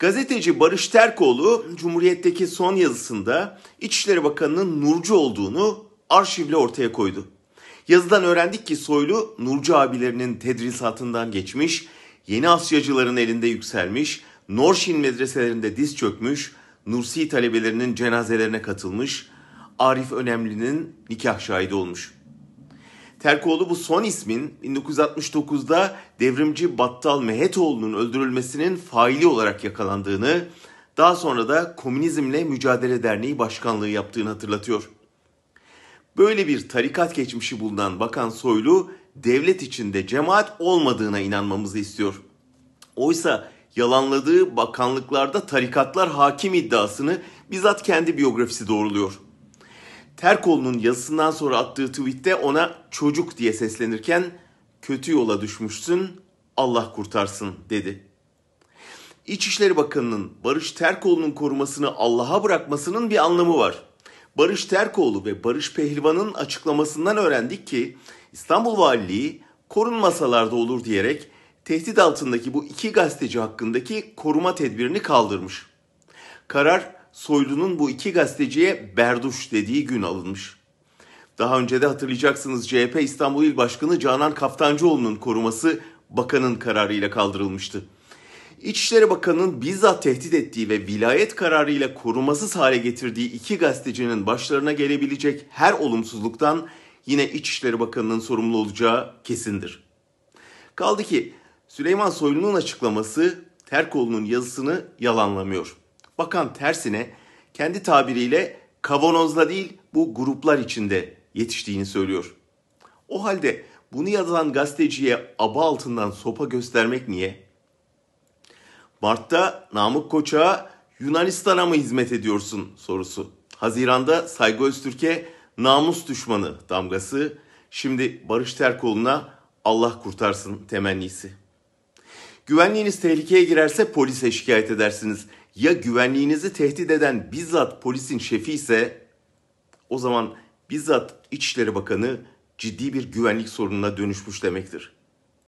Gazeteci Barış Terkoğlu Cumhuriyet'teki son yazısında İçişleri Bakanı'nın Nurcu olduğunu arşivle ortaya koydu. Yazıdan öğrendik ki Soylu Nurcu abilerinin tedrisatından geçmiş, yeni Asyacıların elinde yükselmiş, Norşin medreselerinde diz çökmüş, Nursi talebelerinin cenazelerine katılmış, Arif Önemli'nin nikah şahidi olmuş.'' Terkoğlu bu son ismin 1969'da devrimci Battal Mehetoğlu'nun öldürülmesinin faili olarak yakalandığını, daha sonra da Komünizmle Mücadele Derneği Başkanlığı yaptığını hatırlatıyor. Böyle bir tarikat geçmişi bulunan Bakan Soylu, devlet içinde cemaat olmadığına inanmamızı istiyor. Oysa yalanladığı bakanlıklarda tarikatlar hakim iddiasını bizzat kendi biyografisi doğruluyor. Terkoğlu'nun yazısından sonra attığı tweette ona çocuk diye seslenirken kötü yola düşmüşsün Allah kurtarsın dedi. İçişleri Bakanı'nın Barış Terkoğlu'nun korumasını Allah'a bırakmasının bir anlamı var. Barış Terkoğlu ve Barış Pehlivan'ın açıklamasından öğrendik ki İstanbul Valiliği korunmasalar da olur diyerek tehdit altındaki bu iki gazeteci hakkındaki koruma tedbirini kaldırmış. Karar Soylu'nun bu iki gazeteciye berduş dediği gün alınmış. Daha önce de hatırlayacaksınız CHP İstanbul İl Başkanı Canan Kaftancıoğlu'nun koruması bakanın kararıyla kaldırılmıştı. İçişleri Bakanı'nın bizzat tehdit ettiği ve vilayet kararıyla korumasız hale getirdiği iki gazetecinin başlarına gelebilecek her olumsuzluktan yine İçişleri Bakanı'nın sorumlu olacağı kesindir. Kaldı ki Süleyman Soylu'nun açıklaması Terkoğlu'nun yazısını yalanlamıyor. Bakan tersine kendi tabiriyle kavanozla değil bu gruplar içinde yetiştiğini söylüyor. O halde bunu yazan gazeteciye aba altından sopa göstermek niye? Mart'ta Namık Koç'a Yunanistan'a mı hizmet ediyorsun sorusu. Haziranda Saygı Öztürk'e namus düşmanı damgası. Şimdi Barış Terkoğlu'na Allah kurtarsın temennisi. Güvenliğiniz tehlikeye girerse polise şikayet edersiniz ya güvenliğinizi tehdit eden bizzat polisin şefi ise o zaman bizzat İçişleri Bakanı ciddi bir güvenlik sorununa dönüşmüş demektir.